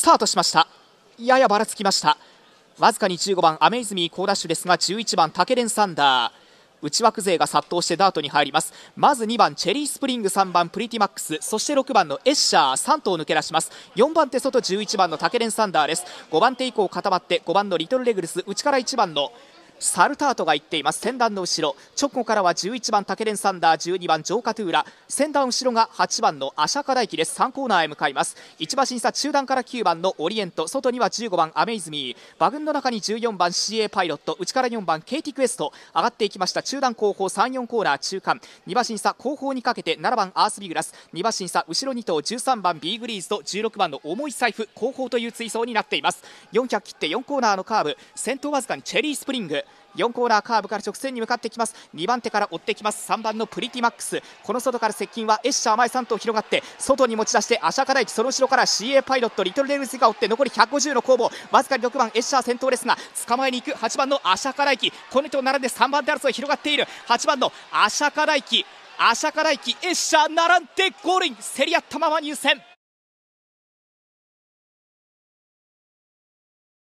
スタートしましたややばらつきましたわずかに15番アメイズミーコーダッシュですが11番タケレンサンダー内枠勢が殺到してダートに入りますまず2番チェリースプリング3番プリティマックスそして6番のエッシャー3頭抜け出します4番手外11番のタケレンサンダーです5番手以降固まって5番のリトルレグルス内から1番のサルタートが行っています先段の後ろ直後からは11番タケレンサンダー12番ジョーカトゥーラ先段後ろが8番のアシャカダイキです3コーナーへ向かいます1馬審査中段から9番のオリエント外には15番アメイズミー馬群の中に14番 CA パイロット内から4番ケイティクエスト上がっていきました中段後方34コーナー中間2馬審査後方にかけて7番アースビグラス2馬審査後ろ2頭13番ビーグリーズと16番の重い財布後方という追走になっています400切って4コーナーのカーブ先頭わずかにチェリースプリング4コーナーカーブから直線に向かってきます2番手から追ってきます3番のプリティマックスこの外から接近はエッシャー前3頭広がって外に持ち出してアシャカダイキその後ろから CA パイロットリトルレルスが追って残り150の攻防わずかに6番エッシャー先頭ですが捕まえに行く8番のアシャカダイキこの人並んで3番手争い広がっている8番のアシャカダイキアシャカダイキエッシャー並んでゴールイン競り合ったまま入線